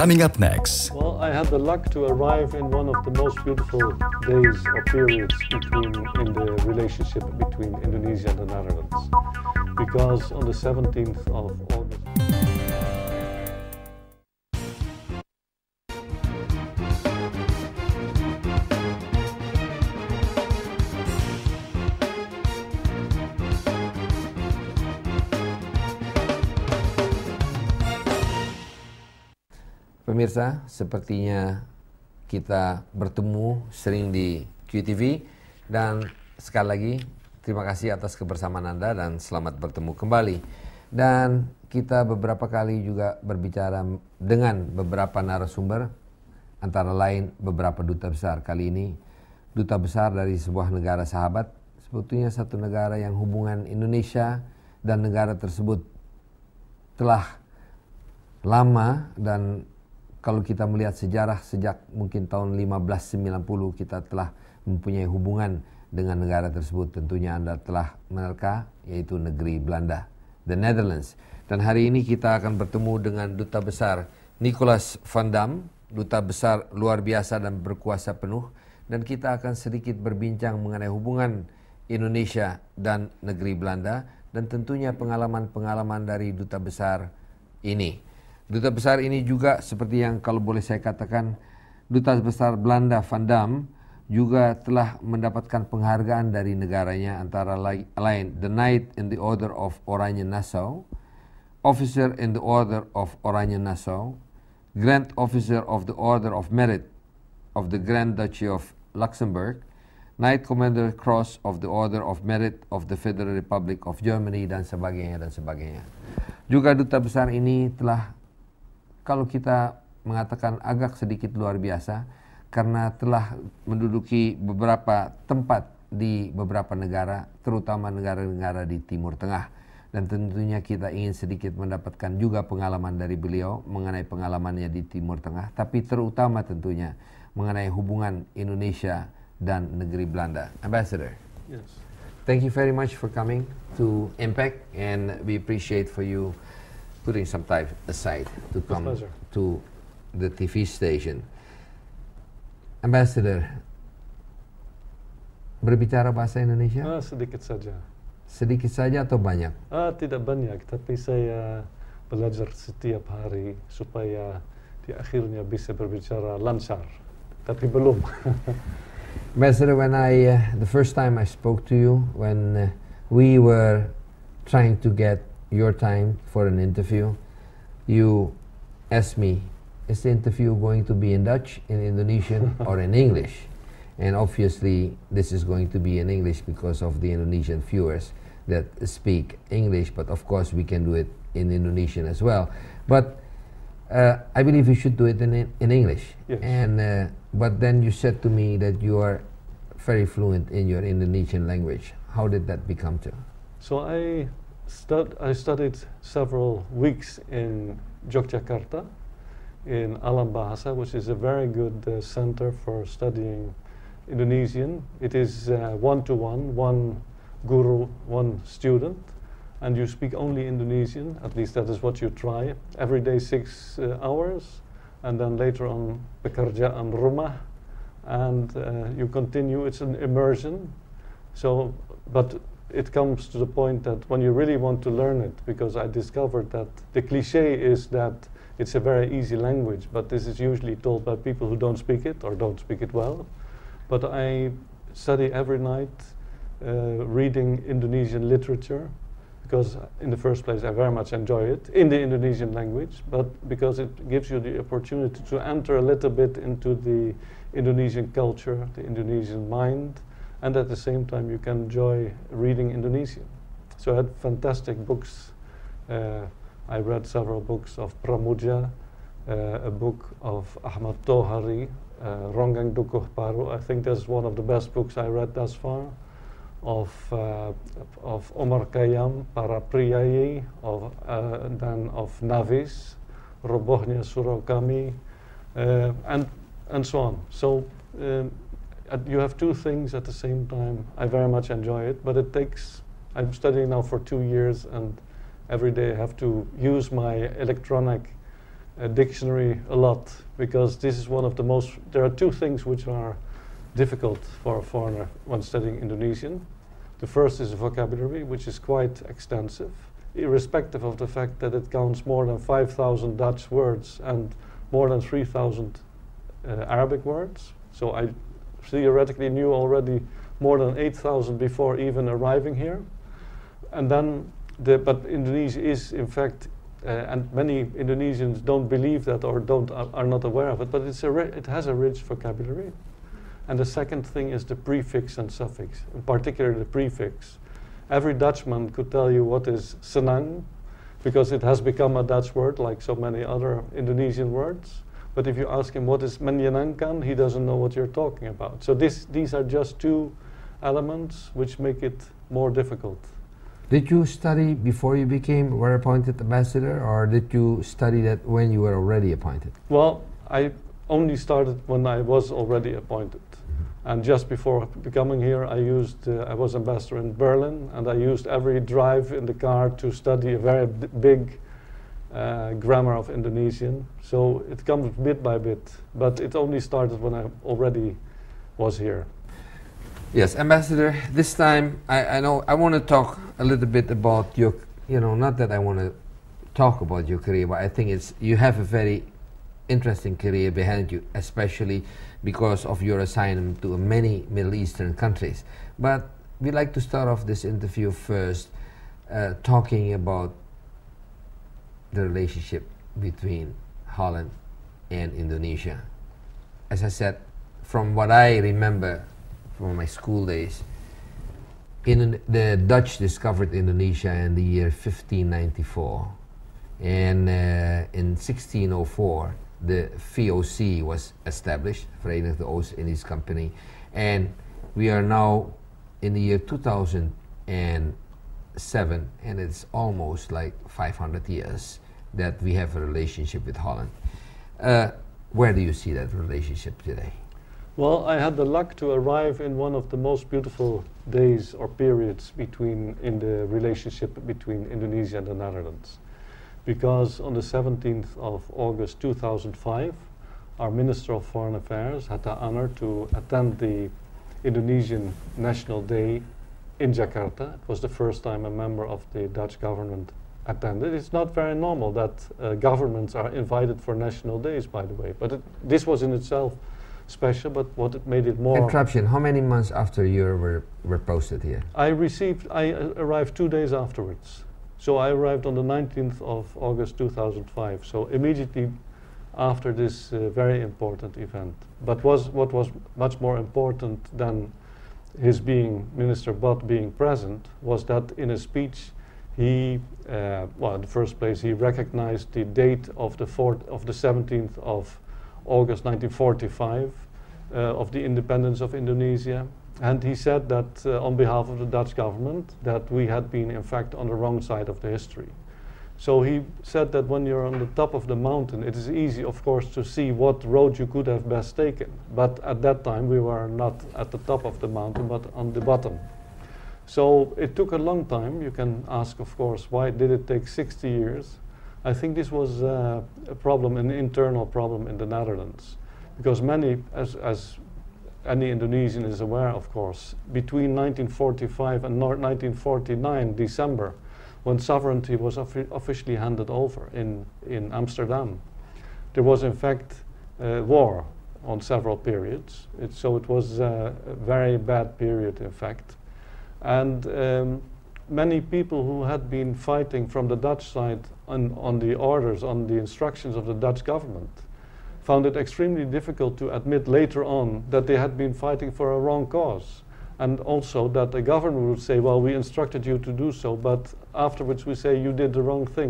Coming up next. Well, I had the luck to arrive in one of the most beautiful days or periods between, in the relationship between Indonesia and the Netherlands. Because on the 17th of August. pemirsa, sepertinya kita bertemu sering di QTV dan sekali lagi terima kasih atas kebersamaan Anda dan selamat bertemu kembali. Dan kita beberapa kali juga berbicara dengan beberapa narasumber antara lain beberapa duta besar. Kali ini duta besar dari sebuah negara sahabat, sebetulnya satu negara yang hubungan Indonesia dan negara tersebut telah lama dan kalau kita melihat sejarah sejak mungkin tahun 1590 kita telah mempunyai hubungan dengan negara tersebut tentunya Anda telah menerka yaitu negeri Belanda, the Netherlands. Dan hari ini kita akan bertemu dengan duta besar Nicholas van Dam, duta besar luar biasa dan berkuasa penuh dan kita akan sedikit berbincang mengenai hubungan Indonesia dan negeri Belanda dan tentunya pengalaman-pengalaman dari duta besar ini. Duta Besar ini juga seperti yang kalau boleh saya katakan Duta Besar Belanda Van Dam juga telah mendapatkan penghargaan dari negaranya antara lain The Knight in the Order of Oranje Nassau, Officer in the Order of Oranje Nassau, Grand Officer of the Order of Merit of the Grand Duchy of Luxembourg, Knight Commander Cross of the Order of Merit of the Federal Republic of Germany dan sebagainya dan sebagainya. Juga duta besar ini telah kalau kita mengatakan agak sedikit luar biasa karena telah menduduki beberapa tempat di beberapa negara, terutama negara-negara di Timur Tengah. Dan tentunya kita ingin sedikit mendapatkan juga pengalaman dari beliau mengenai pengalamannya di Timur Tengah, tapi terutama tentunya mengenai hubungan Indonesia dan negeri Belanda. Ambassador. Yes. Thank you very much for coming to Impact and we appreciate for you putting some time aside to come to the TV station. Ambassador, berbicara bahasa Indonesia? Ah, sedikit saja. Sedikit saja atau banyak? Ah, tidak banyak, tapi saya belajar setiap hari supaya di akhirnya bisa berbicara lancar. Tapi belum. Ambassador, when I uh, the first time I spoke to you, when uh, we were trying to get your time for an interview. You asked me, is the interview going to be in Dutch, in Indonesian, or in English? And obviously, this is going to be in English because of the Indonesian viewers that speak English, but of course, we can do it in Indonesian as well. But uh, I believe you should do it in, in English. Yes. And, uh, but then you said to me that you are very fluent in your Indonesian language. How did that become to? So I stud I studied several weeks in Yogyakarta, in Alam Bahasa, which is a very good uh, center for studying Indonesian. It is one to one, one guru, one student, and you speak only Indonesian. At least that is what you try every day, six uh, hours, and then later on pekerjaan rumah, and uh, you continue. It's an immersion. So, but it comes to the point that when you really want to learn it, because I discovered that the cliche is that it's a very easy language, but this is usually told by people who don't speak it or don't speak it well. But I study every night uh, reading Indonesian literature because, in the first place, I very much enjoy it in the Indonesian language, but because it gives you the opportunity to enter a little bit into the Indonesian culture, the Indonesian mind and at the same time you can enjoy reading Indonesian. So I had fantastic books. Uh, I read several books of Pramuja, uh, a book of Ahmad Tohari, uh, Rongang Dukuh Paru. I think that's one of the best books I read thus far. Of, uh, of Omar Khayyam, Parapriyayi, of, uh, then of Navis, Robohnya Surokami, uh, and, and so on. So um, uh, you have two things at the same time. I very much enjoy it, but it takes. I'm studying now for two years, and every day I have to use my electronic uh, dictionary a lot because this is one of the most. There are two things which are difficult for a foreigner when studying Indonesian. The first is vocabulary, which is quite extensive, irrespective of the fact that it counts more than 5,000 Dutch words and more than 3,000 uh, Arabic words. So I theoretically knew already more than 8,000 before even arriving here. And then, the, but Indonesia is in fact, uh, and many Indonesians don't believe that or don't are, uh, are not aware of it. But it's a it has a rich vocabulary. And the second thing is the prefix and suffix, in particular the prefix. Every Dutchman could tell you what is senang, because it has become a Dutch word like so many other Indonesian words. But if you ask him what is Manyanankan, he doesn't know what you're talking about. So this, these are just two elements which make it more difficult. Did you study before you became were appointed ambassador, or did you study that when you were already appointed? Well, I only started when I was already appointed, mm-hmm. and just before becoming here, I used uh, I was ambassador in Berlin, and I used every drive in the car to study a very big uh, grammar of Indonesian. So it comes bit by bit, but it only started when I already was here. Yes, Ambassador. This time, I, I know I want to talk a little bit about your. You know, not that I want to talk about your career, but I think it's you have a very interesting career behind you, especially because of your assignment to many Middle Eastern countries. But we like to start off this interview first, uh, talking about the relationship between Holland and Indonesia. As I said, from what I remember from my school days, in the Dutch discovered Indonesia in the year 1594, and uh, in 1604 the VOC was established, Verenigde Oost-Indies Company, and we are now in the year 2000 and seven, and it's almost like 500 years that we have a relationship with Holland. Uh, where do you see that relationship today? Well, I had the luck to arrive in one of the most beautiful days or periods between in the relationship between Indonesia and the Netherlands. Because on the 17th of August 2005, our Minister of Foreign Affairs had the honor to attend the Indonesian National Day in Jakarta. It was the first time a member of the Dutch government attended. It's not very normal that uh, governments are invited for national days, by the way. But it, this was in itself special, but what it made it more... Interruption. How many months after you were, were posted here? I received... I uh, arrived two days afterwards. So I arrived on the 19th of August 2005. So immediately after this uh, very important event. But was what was much more important than his being Minister Butt being present was that in a speech he, uh, well, in the first place, he recognized the date of the, fourth, of the 17th of August 1945 uh, of the independence of Indonesia. And he said that uh, on behalf of the Dutch government, that we had been in fact on the wrong side of the history. So he said that when you're on the top of the mountain, it is easy, of course, to see what road you could have best taken. But at that time, we were not at the top of the mountain, but on the bottom. So it took a long time. You can ask, of course, why did it take 60 years? I think this was uh, a problem, an internal problem in the Netherlands, because many, as, as any Indonesian is aware, of course, between 1945 and 1949, December, when sovereignty was officially handed over in, in Amsterdam. There was, in fact, uh, war on several periods. It, so it was uh, a very bad period, in fact. And um, many people who had been fighting from the Dutch side on, on the orders, on the instructions of the Dutch government, found it extremely difficult to admit later on that they had been fighting for a wrong cause and also that the government would say, well, we instructed you to do so, but afterwards we say you did the wrong thing.